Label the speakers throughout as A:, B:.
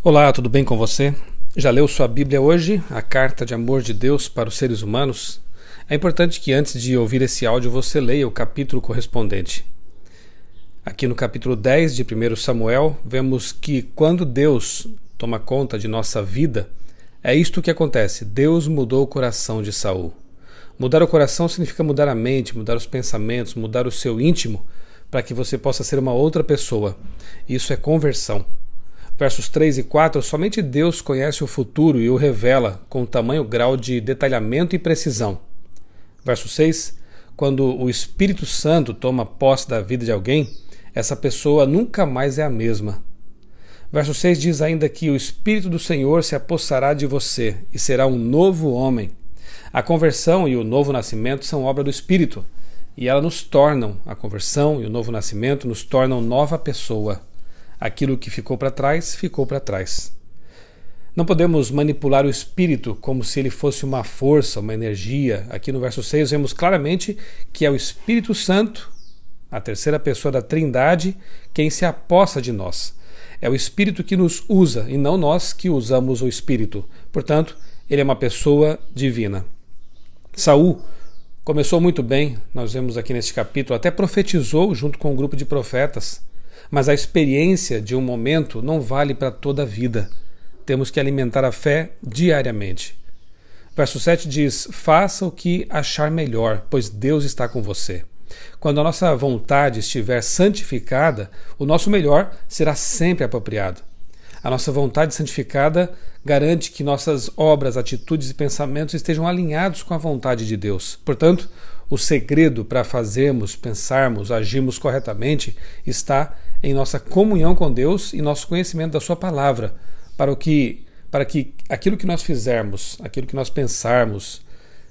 A: Olá, tudo bem com você? Já leu sua Bíblia hoje, a carta de amor de Deus para os seres humanos? É importante que antes de ouvir esse áudio você leia o capítulo correspondente. Aqui no capítulo 10 de 1 Samuel, vemos que quando Deus toma conta de nossa vida, é isto que acontece: Deus mudou o coração de Saul. Mudar o coração significa mudar a mente, mudar os pensamentos, mudar o seu íntimo para que você possa ser uma outra pessoa. Isso é conversão. Versos 3 e 4, somente Deus conhece o futuro e o revela com tamanho grau de detalhamento e precisão. Verso 6, quando o Espírito Santo toma posse da vida de alguém, essa pessoa nunca mais é a mesma. Verso 6 diz ainda que o Espírito do Senhor se apossará de você e será um novo homem. A conversão e o novo nascimento são obra do Espírito, e ela nos tornam, a conversão e o novo nascimento nos tornam nova pessoa. Aquilo que ficou para trás, ficou para trás. Não podemos manipular o espírito como se ele fosse uma força, uma energia. Aqui no verso 6 vemos claramente que é o Espírito Santo, a terceira pessoa da Trindade, quem se aposta de nós. É o Espírito que nos usa e não nós que usamos o Espírito. Portanto, ele é uma pessoa divina. Saul começou muito bem, nós vemos aqui neste capítulo, até profetizou junto com um grupo de profetas. Mas a experiência de um momento não vale para toda a vida. Temos que alimentar a fé diariamente. Verso 7 diz: Faça o que achar melhor, pois Deus está com você. Quando a nossa vontade estiver santificada, o nosso melhor será sempre apropriado. A nossa vontade santificada garante que nossas obras, atitudes e pensamentos estejam alinhados com a vontade de Deus. Portanto, o segredo para fazermos, pensarmos, agirmos corretamente está em nossa comunhão com Deus e nosso conhecimento da Sua palavra, para, o que, para que aquilo que nós fizermos, aquilo que nós pensarmos,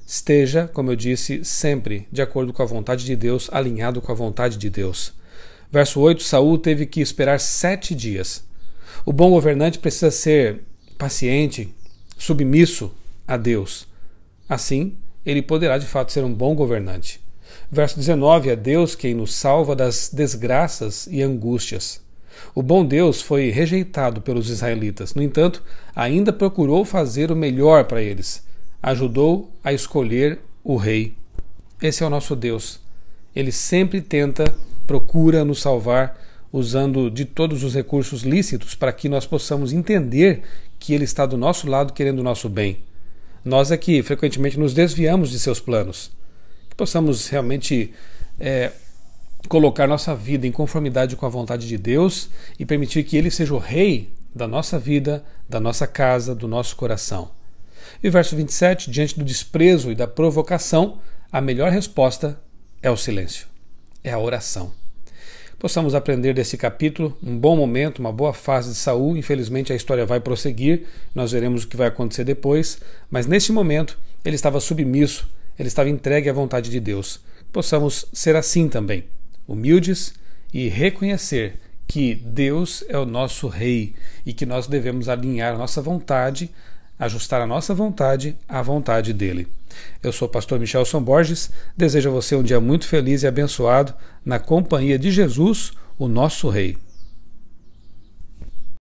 A: esteja, como eu disse, sempre de acordo com a vontade de Deus, alinhado com a vontade de Deus. Verso 8: Saul teve que esperar sete dias. O bom governante precisa ser paciente, submisso a Deus. Assim, ele poderá de fato ser um bom governante. Verso 19: É Deus quem nos salva das desgraças e angústias. O bom Deus foi rejeitado pelos israelitas, no entanto, ainda procurou fazer o melhor para eles. Ajudou a escolher o rei. Esse é o nosso Deus. Ele sempre tenta, procura nos salvar, usando de todos os recursos lícitos para que nós possamos entender que Ele está do nosso lado querendo o nosso bem. Nós aqui é frequentemente nos desviamos de seus planos possamos realmente é, colocar nossa vida em conformidade com a vontade de Deus e permitir que Ele seja o Rei da nossa vida, da nossa casa, do nosso coração. E o verso 27, diante do desprezo e da provocação, a melhor resposta é o silêncio, é a oração. Possamos aprender desse capítulo um bom momento, uma boa fase de Saul. Infelizmente a história vai prosseguir, nós veremos o que vai acontecer depois, mas neste momento ele estava submisso ele estava entregue à vontade de Deus. Possamos ser assim também, humildes e reconhecer que Deus é o nosso rei e que nós devemos alinhar nossa vontade, ajustar a nossa vontade à vontade dele. Eu sou o pastor Michelson Borges, desejo a você um dia muito feliz e abençoado na companhia de Jesus, o nosso rei.